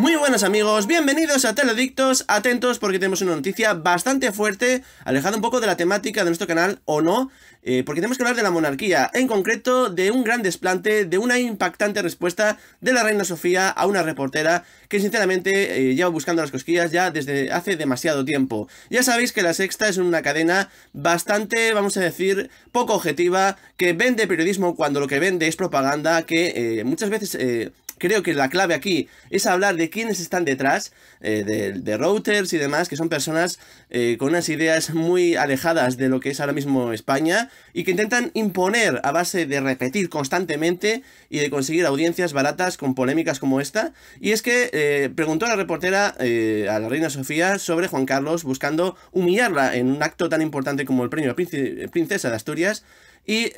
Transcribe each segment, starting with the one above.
Muy buenas amigos, bienvenidos a Teledictos, atentos porque tenemos una noticia bastante fuerte, alejada un poco de la temática de nuestro canal o no, eh, porque tenemos que hablar de la monarquía, en concreto de un gran desplante, de una impactante respuesta de la reina Sofía a una reportera que sinceramente eh, lleva buscando las cosquillas ya desde hace demasiado tiempo. Ya sabéis que La Sexta es una cadena bastante, vamos a decir, poco objetiva, que vende periodismo cuando lo que vende es propaganda, que eh, muchas veces creo que la clave aquí es hablar de quiénes están detrás, eh, de, de, routers y demás, que son personas eh, con unas ideas muy alejadas de lo que es ahora mismo España y que intentan imponer a base de repetir constantemente y de conseguir audiencias baratas con polémicas como esta. Y es que eh, preguntó la reportera, a la reina Sofía, sobre Juan Carlos buscando humillarla en un acto tan importante como el premio a Princesa de Asturias y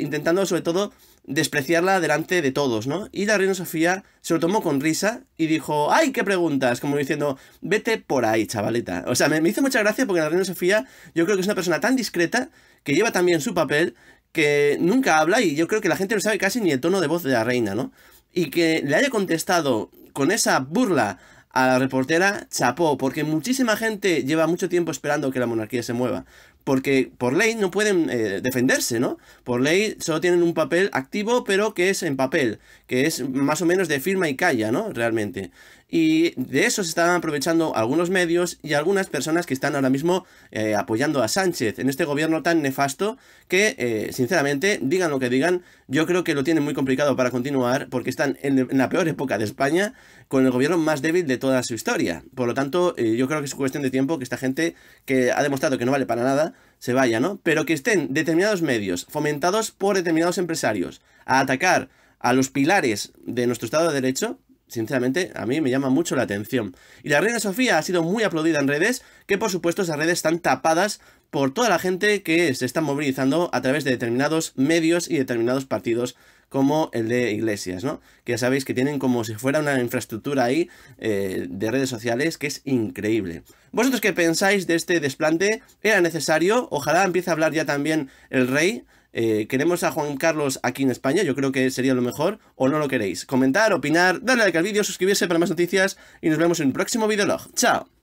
intentando sobre todo despreciarla delante de todos, ¿no? Y la reina Sofía se lo tomó con risa y dijo, ¡ay, qué preguntas! Como diciendo, vete por ahí, chavaleta. O sea, me, me hizo mucha gracia porque la reina Sofía yo creo que es una persona tan discreta que lleva también su papel que nunca habla y yo creo que la gente no sabe casi ni el tono de voz de la reina, ¿no? Y que le haya contestado con esa burla a la reportera, chapó, porque muchísima gente lleva mucho tiempo esperando que la monarquía se mueva porque por ley no pueden eh, defenderse, ¿no? Por ley solo tienen un papel activo, pero que es en papel, que es más o menos de firma y calla, ¿no? Realmente. Y de eso se están aprovechando algunos medios y algunas personas que están ahora mismo eh, apoyando a Sánchez en este gobierno tan nefasto que, eh, sinceramente, digan lo que digan, yo creo que lo tienen muy complicado para continuar porque están en, la peor época de España con el gobierno más débil de toda su historia. Por lo tanto, yo creo que es cuestión de tiempo que esta gente que ha demostrado que no vale para nada, se vaya, ¿no? Pero que estén determinados medios, fomentados por determinados empresarios, a atacar a los pilares de nuestro Estado de Derecho, sinceramente, a mí me llama mucho la atención. Y la reina Sofía ha sido muy aplaudida en redes, que por supuesto esas redes están tapadas por toda la gente que se está movilizando a través de determinados medios y determinados partidos como el de Iglesias, ¿no? Que ya sabéis que tienen como si fuera una infraestructura ahí eh, de redes sociales que es increíble. ¿Vosotros qué pensáis de este desplante? ¿Era necesario? Ojalá empiece a hablar ya también el rey. Eh, ¿Queremos a Juan Carlos aquí en España? Yo creo que sería lo mejor. ¿O no lo queréis? Comentar, opinar, darle like al vídeo, suscribirse para más noticias y nos vemos en un próximo videolog. ¡Chao!